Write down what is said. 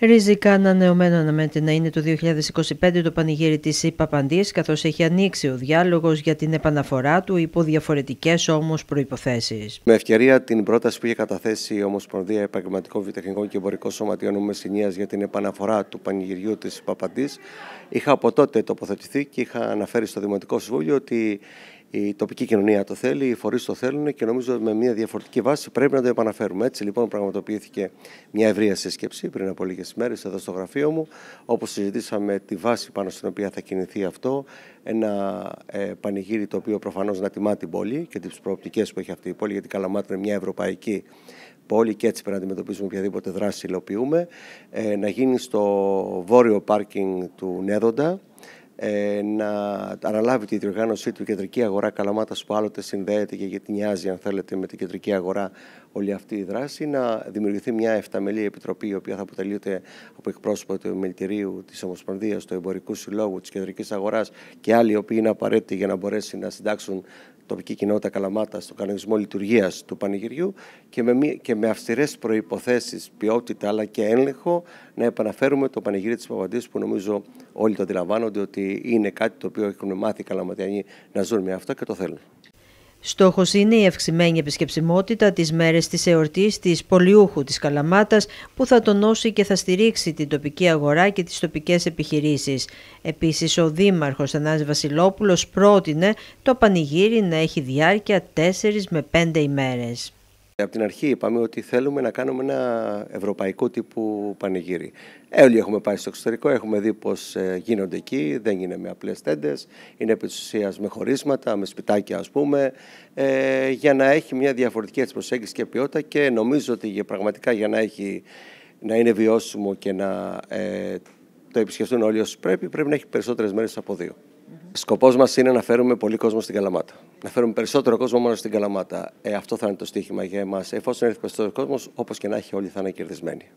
Ριζικά ανανεωμένο αναμένεται να είναι το 2025 το πανηγύρι της Παπαντής καθώς έχει ανοίξει ο διάλογος για την επαναφορά του υπό διαφορετικές όμως προϋποθέσεις. Με ευκαιρία την πρόταση που είχε καταθέσει η Ομοσπονδία Επαγγελματικών Βιτεχνικών και Εμπορικών Σωματιών Μεσσηνίας για την επαναφορά του πανηγυριού της Παπαντής είχα από τότε τοποθετηθεί και είχα αναφέρει στο Δημοτικό Συμβούλιο ότι η τοπική κοινωνία το θέλει, οι φορείς το θέλουν και νομίζω ότι με μια διαφορετική βάση πρέπει να το επαναφέρουμε. Έτσι λοιπόν πραγματοποιήθηκε μια ευρεία σύσκεψη πριν από λίγες μέρες εδώ στο γραφείο μου, όπου συζητήσαμε τη βάση πάνω στην οποία θα κινηθεί αυτό. Ένα ε, πανηγύρι το οποίο προφανώς να τιμά την πόλη και τις προοπτικές που έχει αυτή η πόλη, γιατί Καλαμάτα είναι μια ευρωπαϊκή πόλη και έτσι πρέπει να αντιμετωπίσουμε οποιαδήποτε δράση υλοποιούμε, ε, να γίνει στο βόρειο πάρκινγκ του Νέδοντα, ε, να αναλάβει τη διοργάνωσή του η κεντρική αγορά Καλαμάτα που άλλοτε συνδέεται και γιατί αν θέλετε με την κεντρική αγορά όλη αυτή η δράση, να δημιουργηθεί μια εφταμελή επιτροπή η οποία θα αποτελείται από εκπρόσωπο του Μιλτηρίου, της Ομοσπονδίας, του Εμπορικού Συλλόγου, της Κεντρικής Αγοράς και άλλοι οι οποίοι είναι απαραίτητοι για να μπορέσει να συντάξουν τοπική κοινότητα Καλαμάτα στον κανονισμό λειτουργίας του πανηγυριού και με, και με αυστηρές προποθέσει, ποιότητα αλλά και έλεγχο να επαναφέρουμε το πανηγύρι της Παπαντής που νομίζω όλοι το αντιλαμβάνονται ότι είναι κάτι το οποίο έχουν μάθει οι Καλαματιανοί να ζουν με αυτό και το θέλουν. Στόχος είναι η αυξημένη επισκεψιμότητα τις μέρες της εορτής της Πολιούχου της Καλαμάτας, που θα τονώσει και θα στηρίξει την τοπική αγορά και τις τοπικές επιχειρήσεις. Επίσης, ο Δήμαρχος Ανά Βασιλόπουλος πρότεινε το πανηγύρι να έχει διάρκεια 4 με 5 ημέρες. Ε, από την αρχή είπαμε ότι θέλουμε να κάνουμε ένα ευρωπαϊκό τύπου πανηγύρι. Όλοι έχουμε πάει στο εξωτερικό, έχουμε δει πώς ε, γίνονται εκεί. Δεν είναι με απλές τέντες, είναι επί με χωρίσματα, με σπιτάκια, ας πούμε, ε, για να έχει μια διαφορετική έτσι, προσέγγιση και ποιότητα. Και νομίζω ότι πραγματικά για να, έχει, να είναι βιώσιμο και να ε, το επισκεφτούν όλοι όσοι πρέπει, πρέπει να έχει περισσότερες μέρες από δύο. Σκοπός μας είναι να φέρουμε πολύ κόσμο στην Καλαμάτα. Να φέρουμε περισσότερο κόσμο μόνο στην Καλαμάτα. Ε, αυτό θα είναι το στοίχημα για εμάς. Εφόσον έρθει περισσότερο κόσμος, όπως και να έχει, όλοι θα είναι κερδισμένοι.